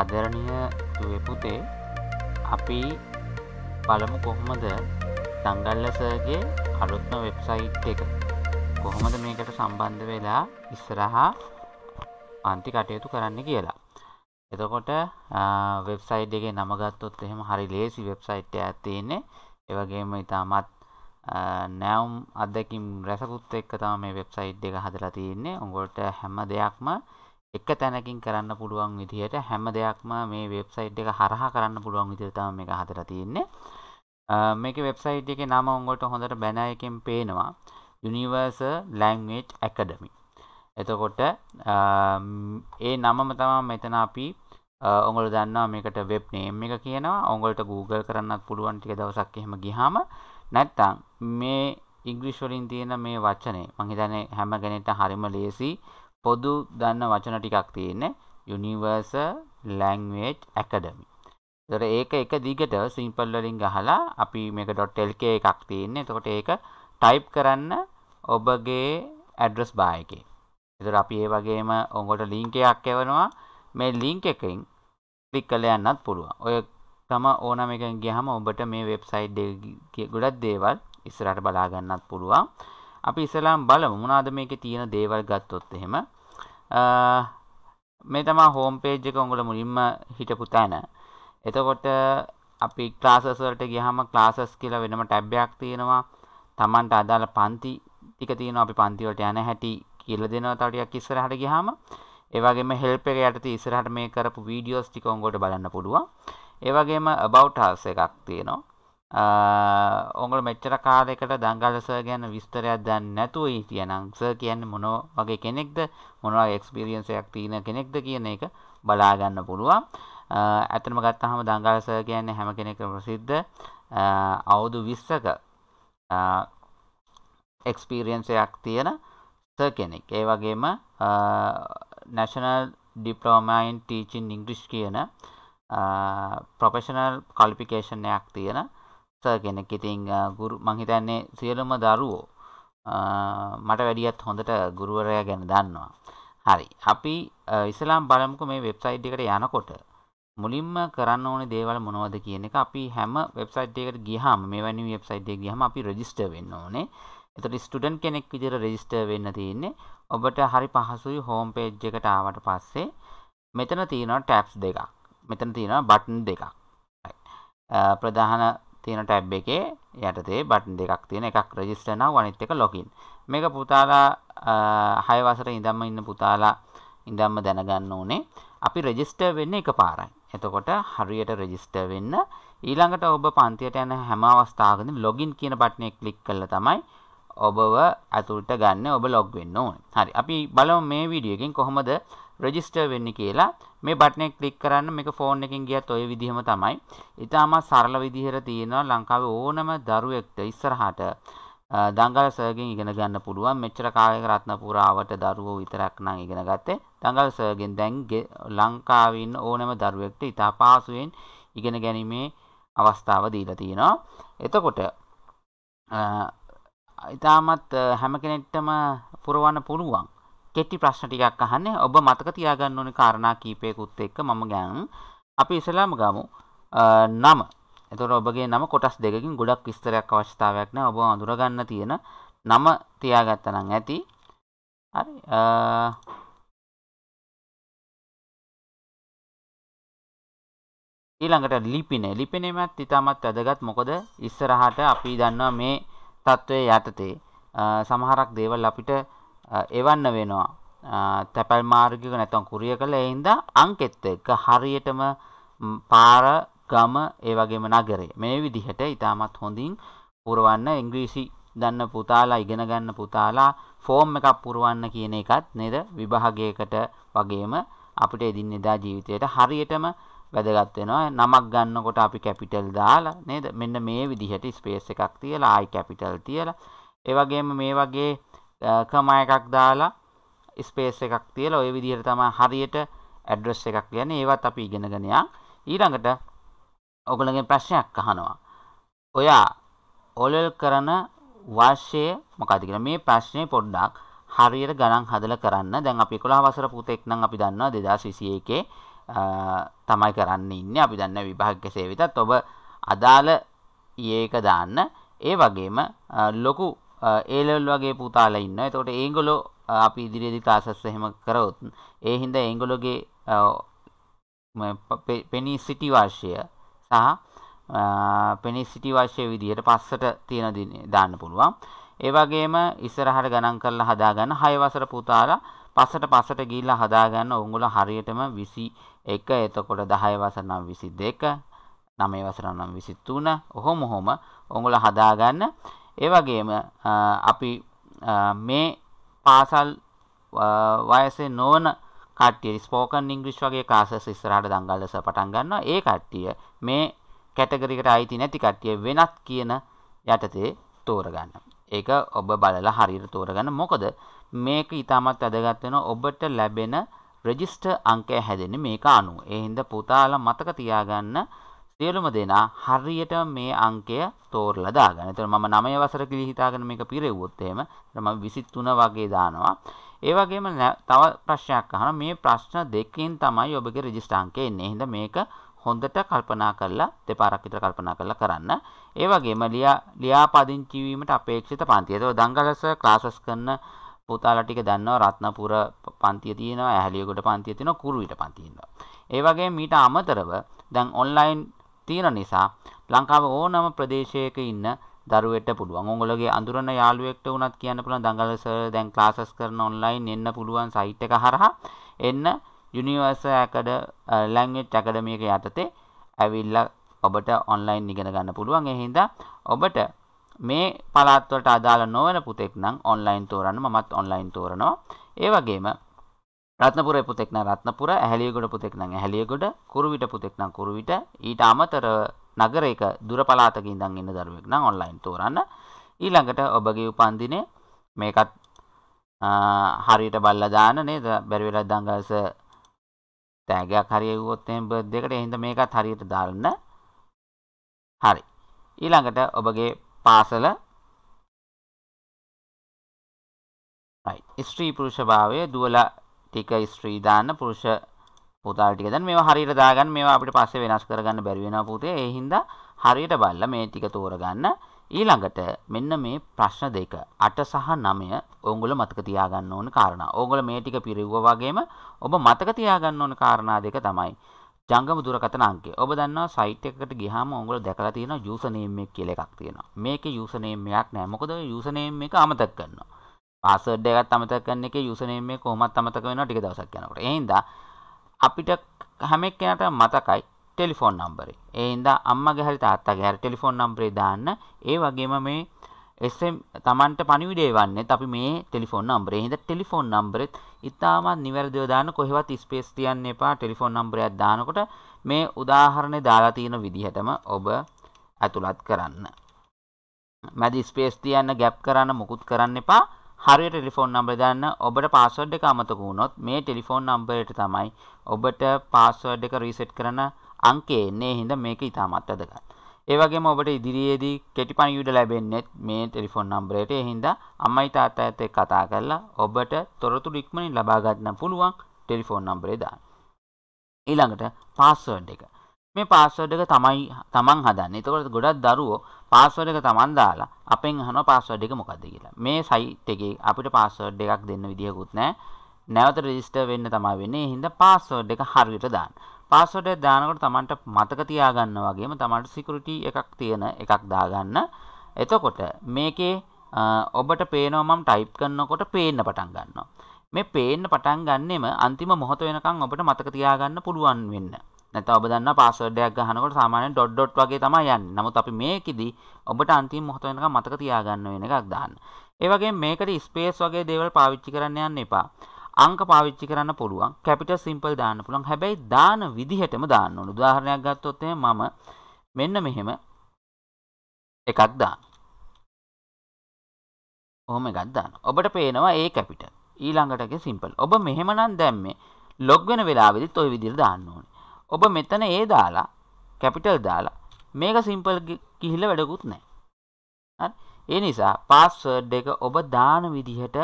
අදරණය දුවපුතේ අපි පළමු කොහොමද දංගල්ලසගේ අලුත්ම වෙබ්සයිට් එක කොහොමද මේකට සම්බන්ධ වෙලා ඉස්සරහා අන්ති කටයුතු කරන්න කියලා එතකොට වෙබ්සයිට් එකේ නමගත්තොත් එහෙම හරි ලේසි වෙබ්සයිට් එකක් තියෙන්නේ ඒ වගේම ඉතාමත් නැවුම් අදකින් රැසකුත් එක්ක තම මේ වෙබ්සයිට් එක හදලා තියෙන්නේ උගොලට හැම දෙයක්ම එක තැනකින් කරන්න පුළුවන් විදිහට හැම දෙයක්ම මේ වෙබ්සයිට් එක හරහා කරන්න පුළුවන් විදිහට තමයි මේක හදලා තියෙන්නේ මේක වෙබ්සයිට් එකේ නම උන්ගලට හොඳට බැනර් එකෙන් පේනවා Universal Language Academy. එතකොට ඒ නමම තමයි මෙතන අපි ඔගොල්ලෝ දන්නවා මේකට වෙබ් නේම් එක කියනවා. ඔයගොල්ලන්ට Google කරන්නත් පුළුවන් ටික දවසක් එහෙම ගියාම. නැත්තම් මේ ඉංග්‍රීසි වලින් තියෙන මේ වචනේ මම හිතන්නේ හැම කෙනෙක්ට හරිම ලේසි පොදු දන්න වචන ටිකක් තියෙන්නේ Universal Language Academy. ඒතර ඒක එක දිගට simple වලින් ගහලා අපි මේක .lk එකක් තියෙන්නේ. එතකොට ඒක type කරන්න ඔබගේ address bar එකේ. ඒතර අපි ඒ වගේම ඔබට link එකක් එවනවා. මේ link එකෙන් click කරලා යන්නත් පුළුවන්. ඔය තම ඕනම එකෙන් ගියහම ඔබට මේ වෙබ්සයිට් එක ගොඩක් දේවල් ඉස්සරහට බලා ගන්නත් පුළුවන්. අපි ඉස්සලාම් බලමු මොනවාද මේකේ තියෙන දේවල් ගත්තොත් එහෙම මේ තමයි හෝම් page එක උගල මුලින්ම හිටපු තැන. එතකොට අපි classes වලට ගියාම classes කියලා වෙනම tab එකක් තියෙනවා. Tamanට අදාළ පන්ති ටික තියෙනවා. අපි පන්ති වලට යන හැටි කියලා දෙනවා. තව ටිකක් ඉස්සරහට ගියාම ඒ වගේම help එක යටතේ ඉස්සරහට මේ කරපු videos ටික උගලට බලන්න පුළුවන්. ඒ වගේම about us එකක් තියෙනවා. ඔගල මෙච්චර කාලෙකට දංගලස ගැන විස්තරයක් දන්න නැතුව හිටියනම් සර් කියන්නේ මොන වගේ කෙනෙක්ද මොන වගේ එක්ස්පීරියන්ස් එකක් තියෙන කෙනෙක්ද කියන එක බලා ගන්න පුළුවන්. ඇත්තම ගත්තාම දංගලස කියන්නේ හැම කෙනෙක්ම ප්‍රසිද්ධ අවුරුදු 20ක එක්ස්පීරියන්ස් එකක් තියෙන සර් කෙනෙක්. ඒ වගේම National Diploma in Teaching English කියන ප්‍රොෆෙෂනල් ක්වොලිෆිකේෂන් එකක් තියෙන ස කෙනෙක් ඉතින් ගුරු මං හිතන්නේ සියලුම දරුවෝ මට වැඩියත් හොඳට ගුරුවරයා ගැන දන්නවා හරි අපි ඉස්ලාම් බලමුකෝ මේ වෙබ්සයිට් එකට යනකොට මුලින්ම කරන්න ඕනේ දේවල් මොනවද කියන එක අපි හැම වෙබ්සයිට් එකකට ගියහම මෙවැනි වෙබ්සයිට් එකකට ගියහම අපි රෙජිස්ටර් වෙන්න ඕනේ. එතකොට ස්ටුඩන්ට් කෙනෙක් විදිහට රෙජිස්ටර් වෙන්න තියෙන්නේ. ඔබට හරි පහසුයි හෝම් පේජ් එකට ආවට පස්සේ මෙතන තියෙනවා ටැබ්ස් දෙකක්. මෙතන තියෙනවා බටන් දෙකක්. ප්‍රධාන තියෙන ටැබ් එකේ යටතේ බටන් දෙකක් තියෙන එකක් රෙජිස්ටර් now අනිත් එක login. මේක පුතාලා 6 වසරේ ඉඳන්ම ඉන්න පුතාලා ඉඳන්ම දැනගන්න ඕනේ. අපි රෙජිස්ටර් වෙන්නේ එකපාරයි. එතකොට හරියට රෙජිස්ටර් වෙන්න ඊළඟට ඔබ පන්තියට යන හැම අවස්ථාවකදීම login කියන බටනේ ක්ලික් කළා තමයි ඔබව ඇතුළට ගන්න ඔබ log වෙන්න ඕනේ. හරි. අපි බලමු මේ වීඩියෝ එකෙන් කොහොමද රෙජිස්ටර් වෙන්න කියලා මේ බටනේ ක්ලික් කරන්න මේක ෆෝන් එකෙන් ගියත් ඔය විදිහම තමයි. ඉතාම සරල විදිහට තියෙනවා ලංකාවේ ඕනම දරුවෙක්ට ඉස්සරහට දංගල් සර්ගෙන් ඉගෙන ගන්න පුළුවන් මෙච්චර කාලයක රත්නපුරාවට දරුවෝ විතරක් නම් ඉගෙන ගත්තේ දංගල් සර්ගෙන් දැන් ලංකාවේ ඉන්න ඕනෑම දරුවෙක්ට ඉතා පහසුවෙන් ඉගෙන ගැනීමේ අවස්ථාව දීලා තිනවා එතකොට ඉතාමත් හැම කෙනෙක්ටම පුරවන්න පුළුවන් කෙටි ප්‍රශ්න ටිකක් අහන්නේ ඔබ මතක තියාගන්න ඕනේ කාරණා කීපයකුත් එක්ක මම ගන් අපි ඉස්සලාම ගමු නම එතකොට ඔබගේ නම කොටස් දෙකකින් ගොඩක් විස්තරයක් අවශ්‍යතාවයක් නැහැ ඔබ අඳුරගන්න තියෙන නම තියාගත්තා නම් ඇති හරි ඊළඟට ලිපිනේ ලිපිනේමත් ඉතාමත් වැදගත් මොකද ඉස්සරහට අපි දන්නවා මේ தત્ත්වයේ යටතේ සමහරක් දේවල් අපිට එවන්න වෙනවා තැපැල් මාර්ගික නැතම් කුරිය කළ එයින්ද අංකෙත් එක්ක හරියටම පාර ගම ඒ වගේම නගරේ මේ විදිහට ඉතාමත් හොඳින් පුරවන්න ඉංග්‍රීසි දන්න පුතාලා ඉගෙන ගන්න පුතාලා ෆෝම් එකක් පුරවන්න කියන එකත් නේද විභාගයකට වගේම අපිට එදිනෙදා ජීවිතයට හරියටම වැදගත් වෙනවා නමක් ගන්නකොට අපි කැපිටල් දාලා නේද මෙන්න මේ විදිහට ස්පේස් එකක් තියලා ආයි කැපිටල් තියලා ඒ වගේම මේ වගේ ක්‍රම එකක් දාලා ස්පේස් එකක් තියලා ওই විදිහට තමයි හරියට ඇඩ්‍රස් එකක් කියන්නේ ඒවත් අපි ඉගෙනගෙන යා ඊළඟට ඔයගොල්ලන්ගෙන් ප්‍රශ්නයක් අහනවා ඔයා ඔලෙල් කරන වර්ෂය මොකද්ද කියලා මේ ප්‍රශ්නේ පොඩ්ඩක් හරියට ගණන් හදලා කරන්න දැන් අපි 11 වසර පුතෙක් නම් අපි දන්නවා 2021 තමයි කරන්න ඉන්නේ අපි දන්න විභාග සේවිතත් ඔබ අදාළ ඊයේක දාන්න ඒ වගේම ලොකු ඒ ලෙවල් වගේ පුතාලා ඉන්නවා. එතකොට ඒගොල්ලෝ අපි ඉදිරියේදී ක්ලාසස් එහෙම කරොත් ඒ හින්දා ඒගොල්ලෝගේ පෙනී සිටි වාර්ෂය සහ පෙනී සිටි වාර්ෂය විදිහට පස්සට තියෙන දිනේ දාන්න පුළුවන්. ඒ වගේම ඉස්සරහට ගණන් කරලා හදාගන්න 6 වසර පුතාලා පස්සට පස්සට ගිහිල්ලා හදාගන්න උංගුල හරියටම 21 එතකොට 10 වසර නම් 22 9 වසර නම් 23 ඔහොම ඔහොම උංගුල හදාගන්න ඒ වගේම අපි මේ පාසල් වයසේ නොවන කට්ටිය ස්පෝකන් ඉංග්‍රීසි වගේ ක්ලාසස් ඉස්සරහට දඟලස පටන් ගන්නවා ඒ කට්ටිය මේ කැටගරිකට අයිති නැති කට්ටිය වෙනත් කියන යටතේ තෝරගන්න. ඒක ඔබ බලලා හරියට තෝරගන්න. මොකද මේක ඊටමත් වැදගත් වෙනවා ඔබට ලැබෙන රෙජිස්ටර් අංකය හැදෙන්නේ මේක අනුව. ඒ හින්දා පුතාලා මතක තියාගන්න තේරුම දෙනා හරියට මේ අංකය තෝරලා දාගන්න. එතකොට මම 9 වසර කියලා හිතාගෙන මේක පිරෙව්වොත් එහෙම මම 23 වගේ දානවා. ඒ වගේම තව ප්‍රශ්නයක් අහනවා. මේ ප්‍රශ්න දෙකෙන් තමයි ඔබගේ රෙජිස්ටර් අංකය එන්නේ. එහෙනම් මේක හොඳට කල්පනා කරලා දෙපාරක් විතර කල්පනා කරලා කරන්න. ඒ වගේම ලියා ලියාපදිංචි වීමට අපේක්ෂිත පන්ති. ඒක දංගලස ක්ලාසස් කරන පුතාලා ටික දන්නවා රත්නපුර පන්තිය තියෙනවා, ඇහැලියගොඩ පන්තිය තියෙනවා, කුරුවිට පන්තිය තියෙනවා. ඒ වගේම මීට අමතරව දැන් ඔන්ලයින් තියෙන නිසා ලංකාව ඕනම ප්‍රදේශයක ඉන්න දරුවෙට පුළුවන්. උඹලගේ අඳුරන යාළුවෙක්ට උනත් කියන්න පුළුවන් දඟල සර් දැන් ක්ලාසස් කරන ඔන්ලයින් එන්න පුළුවන් සයිට් එක හරහා එන්න යුනිවර්සල් ඇකඩ ලැන්ග්වේජ් ඇකඩමි එක යටතේ ඇවිල්ලා ඔබට ඔන්ලයින් ඉගෙන ගන්න පුළුවන්. ඒ හින්දා ඔබට මේ පළාත්වලට අදාළ නොවන පුතෙක් නම් ඔන්ලයින් තෝරන්න මමත් ඔන්ලයින් තෝරනවා. ඒ වගේම රත්නපුරේ පුතෙක් නම් රත්නපුර, ඇහැළියගොඩ පුතෙක් නම් ඇහැළියගොඩ, කුරුවිට පුතෙක් නම් කුරුවිට, ඊට අමතරව නගරයක දුර පළාතක ඉඳන් ඉන්න දරුවෙක් නම් ඔන්ලයින් තෝරන්න. ඊළඟට ඔබගේ උපන්දිනේ මේකත් හරියට බල්ලා දාන්න නේද? බැරි වෙලා දඟල්ස තෑගයක් හරියවුවොත් එහෙනම් බර්ත් දෙකට එහෙනම් මේකත් හරියට දාන්න. හරි. ඊළඟට ඔබගේ පාසල ස්ත්‍රී පුරුෂභාවය දුවලා ටික ස්ත්‍රී දාන්න පුරුෂ පුතාල ටික දාන්න මේවා හරියට දාගන්න මේවා අපිට පස්සේ වෙනස් කරගන්න බැරි වෙනවා පුතේ ඒ හින්දා හරියට බලලා මේ ටික තෝරගන්න ඊළඟට මෙන්න මේ ප්‍රශ්න දෙක 8 සහ 9 ඕගොල්ලෝ මතක තියාගන්න ඕන කාරණා. ඕගොල්ලෝ මේ ටික පිරිවුවා වගේම ඔබ මතක තියාගන්න ඕන කාරණා දෙක තමයි ජංගම දුරකථන අංකය. ඔබ දන්නවා සයිට් එකකට ගියාම ඕගොල්ලෝ දැකලා තියෙනවා යූසර් නේම් එක කියලා එකක් තියෙනවා. මේකේ යූසර් නේම් එකක් නැහැ. මොකද ඔය යූසර් නේම් එක අමතක කරනවා. පාස්වර්ඩ් එකත් අමතක කරන එකේ යූසර් නේම් එක කොහොමත් අමතක වෙනවා ටික දවසක් යනකොට. ඒ හින්දා අපිට හැම එක්කෙනාට මතකයි ටෙලිෆෝන් නම්බරේ. ඒ හින්දා අම්මගේ හරි තාත්තගේ හරි ටෙලිෆෝන් නම්බරේ දාන්න. ඒ වගේම මේ SM Tamanට පණිවිඩය වන්නේත් අපි මේ ටෙලිෆෝන් නම්බරේ. ඒ හින්දා ටෙලිෆෝන් නම්බරෙත් ඉතාමත් නිවැරදිව දාන්න කොහෙවත් ස්පේස් තියන්න එපා. ටෙලිෆෝන් නම්බරයක් දානකොට මේ උදාහරණේ දාලා තියෙන විදිහටම ඔබ ඇතුළත් කරන්න. මැදි ස්පේස් තියන්න ගැප් කරන්න මොකුත් කරන්න එපා. හරියට ටෙලිෆෝන් නම්බර දාන්න ඔබට පාස්වර්ඩ් එක අමතක වුණොත් මේ ටෙලිෆෝන් නම්බරයට තමයි ඔබට පාස්වර්ඩ් එක රීසෙට් කරන අංකය එන්නේ හින්දා මේක ඉතාමත් වැදගත්. ඒ වගේම ඔබට ඉදිරියේදී කෙටි පණිවිඩ ලැබෙන්නේ මේ ටෙලිෆෝන් නම්බරයට. ඒ හින්දා අම්මයි තාත්තත් එක්ක කතා කරලා ඔබට තොරතුරු ඉක්මනින් ලබා ගන්න පුළුවන් ටෙලිෆෝන් නම්බරේ දාන්න. ඊළඟට පාස්වර්ඩ් එක. මේ පාස්වර්ඩ් එක තමයි තමන් හදන්නේ. එතකොට ගොඩක් දරුවෝ පාස්වර්ඩ් එක තමන් දාලා අපෙන් අහනවා පාස්වර්ඩ් එක මොකද්ද කියලා. මේ සයිට් එකේ අපිට පාස්වර්ඩ් එකක් දෙන්න විදියකුත් නැහැ. නැවත රෙජිස්ටර් වෙන්න තමයි වෙන්නේ. ඒ හින්දා පාස්වර්ඩ් එක හරියට දාන්න. පාස්වර්ඩ් එක දානකොට තමන්ට මතක තියාගන්න වගේම තමන්ට සිකියුරිටි එකක් තියෙන එකක් දාගන්න. එතකොට මේකේ ඔබට පේනවා මම ටයිප් කරනකොට පේන්න පටන් ගන්නවා. මේ පේන්න පටන් ගන්නෙම අන්තිම මොහොත වෙනකන් ඔබට මතක තියාගන්න පුළුවන් වෙන්න. නැත ඔබ දන්න පාස්වර්ඩයක් ගහනකොට සාමාන්‍යයෙන් ඩොට් ඩොට් වගේ තමයි යන්නේ. නමුත් අපි මේකෙදි ඔබට අන්තිම මොහොත වෙනකම් මතක තියාගන්න වෙන එකක් දාන්න. ඒ වගේම මේකට ස්පේස් වගේ දේවල් පාවිච්චි කරන්න යන්න එපා. අංක පාවිච්චි කරන්න පුළුවන්. කැපිටල් සිම්පල් දාන්න පුළුවන්. හැබැයි දාන විදිහටම දාන්න ඕන. උදාහරණයක් ගත්තොත් මම මෙන්න මෙහෙම එකක් දාන්න. ඔහොම එකක් දාන්න. ඔබට පේනවා ඒ කැපිටල්. ඊළඟටගේ සිම්පල්. ඔබ මෙහෙමනම් දැම්මේ ලොග් වෙන වෙලාවෙදිත් ওই විදිහට දාන්න ඕනේ. ඔබ මෙතන ඒ දාලා කැපිටල් දාලා මේක සිම්පල් කිහිල්ල වැඩකුත් නෑ ඒ නිසා පාස්වර්ඩ් එක ඔබ දාන විදිහට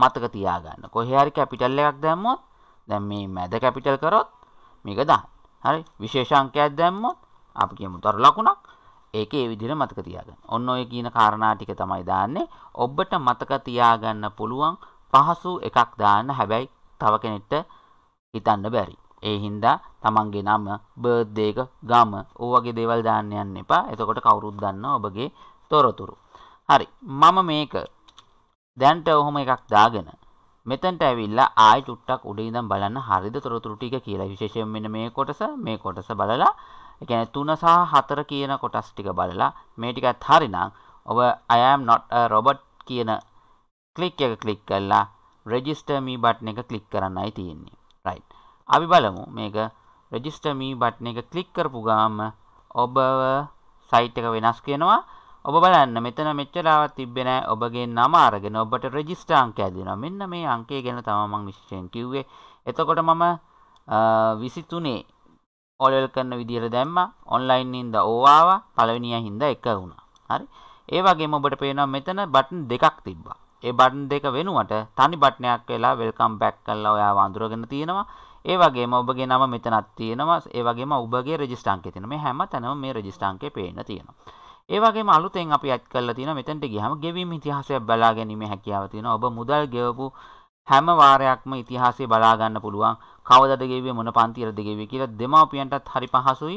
මතක තියාගන්න කොහේරි කැපිටල් එකක් දැම්මොත් දැන් මේ මැද කැපිටල් කරොත් මේක දාන්න හරි විශේෂ අංකයක් දැම්මොත් අපි කියමු තරු ලකුණක් ඒක ඒ විදිහට මතක තියාගන්න. ඔන්න ඔය කියන කාරණා ටික තමයි දාන්නේ. ඔබට මතක තියාගන්න පුළුවන් පහසු එකක් දාන්න. හැබැයි තව කෙනෙක්ට හිතන්න බැරි. ඒ හින්දා තමන්ගේ නම බර්දේක ගම ඕවගේ දේවල් දාන්න යන්න එපා එතකොට කවුරුත් දන්න ඔබගේ තොරතුරු හරි මම මේක දැන්ට ඔහොම එකක් දාගෙන මෙතැන්ට ඇවිල්ලා ආය චුට්ටක් උඩින්දම් බලන්න හරිද තොරතුරු ටික කියලා විශේෂයෙන් මෙන්න මේ කොටස මේ කොටස බලලා ඒ කියන්නේ 3 සහ 4 කියන කොටස් ටික බලලා මේ ටිකත් හරිනම් ඔබ I am not a robot කියන ක්ලික් එක ක්ලික් කරලා register me button එක ක්ලික් කරන්නයි තියෙන්නේ අපි බලමු මේක රෙජිස්ටර් මී බටන් එක ක්ලික් කරපු ගාම ඔබව සයිට් එක වෙනස් කරනවා. ඔබ බලන්න මෙතන මෙච්චරවත් තිබ්බේ නැහැ. ඔබගේ නම අරගෙන ඔබට රෙජිස්ටර් අංකය දෙනවා. මෙන්න මේ අංකය ගැන තමයි මම විශේෂයෙන් කිව්වේ. එතකොට මම 23 ඔලල් කරන විදිහට දැම්මා. ඔන්ලයින් ඉඳ ඕවාව පළවෙනියා හින්දා එක වුණා. හරි. ඒ වගේම ඔබට පේනවා මෙතන බටන් දෙකක් තිබ්බා. ඒ බටන් දෙක වෙනුවට තනි බටනයක් වෙලා වෙල්කම් බැක් කරලා ඔයාව අඳුරගෙන තියෙනවා. ඒ වගේ ඔබගේ නම මෙතනත් තියෙනවා ඒවගේ ඔබගේ රජිස්ටාන්ක තින මේ හැම තැනම මේ රජිස්ටාන්ක පේන තියෙනවා ඒවගේ අලුතෙන් අපි ඇත් කල තින මෙතැට ගහම ගෙවීම ඉතිහාසය බලා ගැනීම හැකියාව තියෙන ඔබ මුදල් ගෙවපු හැම වාරයක්ම ඉතිහාසේ බලාගන්න පුළුවන් කවදට ගෙවේ මොන පන්තිරද ගෙවී කියල දෙමවපියන්ටත් හරි පහසුයි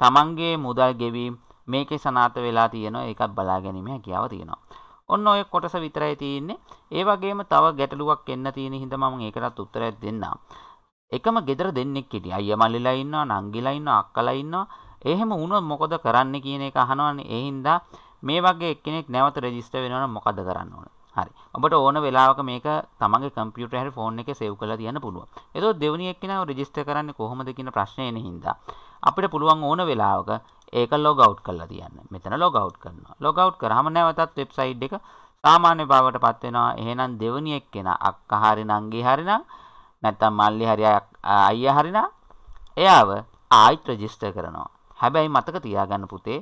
තමන්ගේ මුදල් ගෙවීම් මේකෙ සනාත වෙලා තියෙන එකත් බලා ගැනීම හැකියාව තියෙනවා ඔන්න ඔය කොටස විතරයි තියෙන්නේ ඒවගේම තව ගැටලුවක් එන්න තියෙන හිඳ මම ඒකටත් උත්තරයක් දෙන්නම් එකම ගෙදර දෙන්නෙක් හිටිය. අයියා මල්ලිලා ඉන්නවා, නංගිලා ඉන්නවා, අක්කලා ඉන්නවා. එහෙම වුණොත් මොකද කරන්න කියන එක අහනවනේ. ඒ හින්දා මේ වගේ එක්කෙනෙක් නැවත රෙජිස්ටර් වෙනවනම් මොකද කරන්න ඕනේ? හරි ඔබට ඕන වෙලාවක මේක තමන්ගේ කම්පියුටර් හරි ෆෝන් එකේ සේව් කරලා තියන්න පුළුවන්. එතකොට දෙවෙනි එක්කෙනා රෙජිස්ටර් කරන්නේ කොහොමද කියන ප්‍රශ්නේ එන හින්දා අපිට පුළුවන් ඕන වෙලාවක ඒක log out කරලා තියන්න. මෙතන log out කරනවා. log out කරාම නැවතත් වෙබ්සයිට් එක සාමාන්‍ය බවටපත් වෙනවා. එහෙනම් දෙවෙනි එක්කෙනා අක්කා හරි නංගි හරි නම් නැත්තම් මල්ලි හරි අයියා හරිනා එයාව ආයිත් රෙජිස්ටර් කරනවා. හැබැයි මතක තියාගන්න පුතේ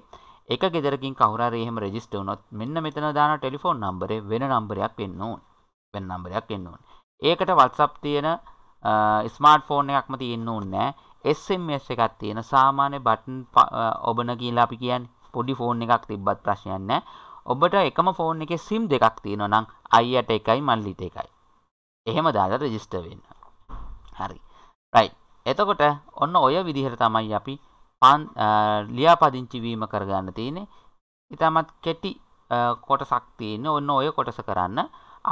එක ගෙදරකින් කවුරු හරි එහෙම රෙජිස්ටර් වුණොත් මෙන්න මෙතන දාන ටෙලිෆෝන් නම්බරේ වෙන නම්බරයක් එන්න ඕන. වෙන නම්බරයක් එන්න ඕන. ඒකට WhatsApp තියෙන ස්මාර්ට් ෆෝන් එකක්ම තියෙන්න ඕනේ SMS එකක් තියෙන සාමාන්‍ය බටන් ඔබන කියලා අපි කියන්නේ පොඩි ෆෝන් එකක් තිබ්බත් ප්‍රශ්නයක් නැහැ. ඔබට එකම ෆෝන් එකේ SIM දෙකක් තියෙනවා නම් අයියට එකයි මල්ලිට එකයි. එහෙම දාලා රෙජිස්ටර් වෙන්න. හරි රයි එතකොට ඔන්න ඔය විදිහට තමයි අපි ලියාපදිංචි වීම කරගන්න තියෙන්නේ ඉතාමත් කෙටි කොටසක් තියෙන්නේ ඔන්න ඔය කොටස කරන්න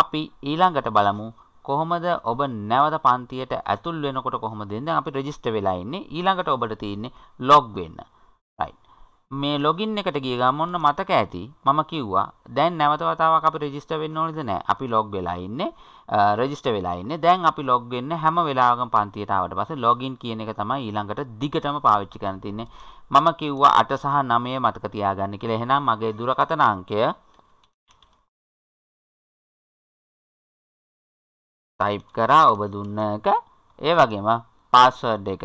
අපි ඊළඟට බලමු කොහොමද ඔබ නැවත පන්තියට ඇතුල් වෙනකොට කොහොමද දැන් අපි රෙජිස්ටර් වෙලා ඉන්නේ ඊළඟට ඔබට තියෙන්නේ ලොග් වෙන්න මේ ලොගින් එකට ගිය ගමන් ඔන්න මතක ඇති මම කිව්වා දැන් නැවත වතාවක් අපි රෙජිස්ටර් වෙන්න ඕනේද නැහැ අපි ලොග් වෙලා ඉන්නේ රෙජිස්ටර් වෙලා ඉන්නේ දැන් අපි ලොග් වෙන්න හැම වෙලාවකම පන්තියට ආවට පස්සේ ලොගින් කියන එක තමයි ඊළඟට දිගටම පාවිච්චි කරන්න තින්නේ මම කිව්වා 8 සහ 9 මතක තියාගන්න කියලා එහෙනම් මගේ දුරකථන අංකය ටයිප් කරා ඔබ දුන්න එක ඒ වගේම පාස්වර්ඩ් එක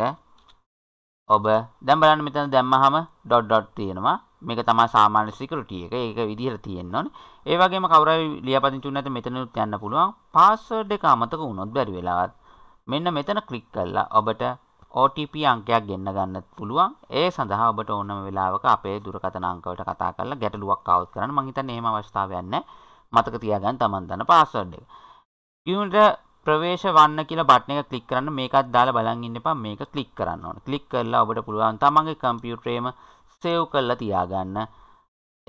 ඔබ දැන් බලන්න මෙතන දැම්මහම ඩොට් ඩොට් තියෙනවා. මේක තමයි සාමාන්‍ය security එක. ඒක විදිහට තියෙන්න ඕනේ. ඒ වගේම කවුරු හරි ලියාපදිංචි වුණාට මෙතනට යන්න පුළුවන්. password එක අමතක වුණොත් බැරි වෙලාවත් මෙන්න මෙතන click කරලා ඔබට OTP අංකයක් ගෙන්න ගන්නත් පුළුවන්. ඒ සඳහා ඔබට ඕනම වෙලාවක අපේ දුරකථන අංකවලට කතා කරලා ගැටලුවක් આવුත් කරන්න. මම හිතන්නේ එහෙම අවස්ථාවක් නැහැ. මතක තියාගන්න Taman දන්න password එක. ඊළඟට ප්‍රවේශ වන්න කියලා බටන් එක ක්ලික් කරන්න මේකත් දාලා බලන් ඉන්න එපා මේක ක්ලික් කරන්න ඕනේ. ක්ලික් කරලා ඔබට පුළුවන් තමන්ගේ කම්පියුටරේම සේව් කරලා තියාගන්න.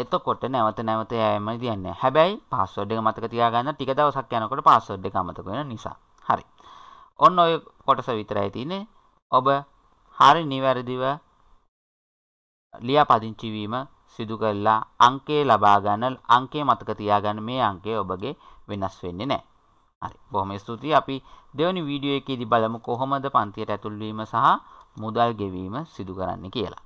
එතකොට නැවත නැවත යෑම දෙන්නේ. හැබැයි පාස්වර්ඩ් එක මතක තියාගන්න ටික දවසක් යනකොට පාස්වර්ඩ් එක අමතක වෙන නිසා. හරි. ඔන්න ඔය කොටස විතරයි තියෙන්නේ. ඔබ හරි නිවැරදිව ලියාපදිංචි වීම සිදු කරලා අංකය ලබා ගන්න අංකය මතක තියාගන්න මේ අංකය ඔබගේ වෙනස් වෙන්නේ නැහැ. හරි බොහොම ස්තුතියි අපි දෙවනි වීඩියෝ එකේදී බලමු කොහොමද පන්තියට ඇතුල් වීම සහ මුදල් ගෙවීම සිදු කරන්නේ කියලා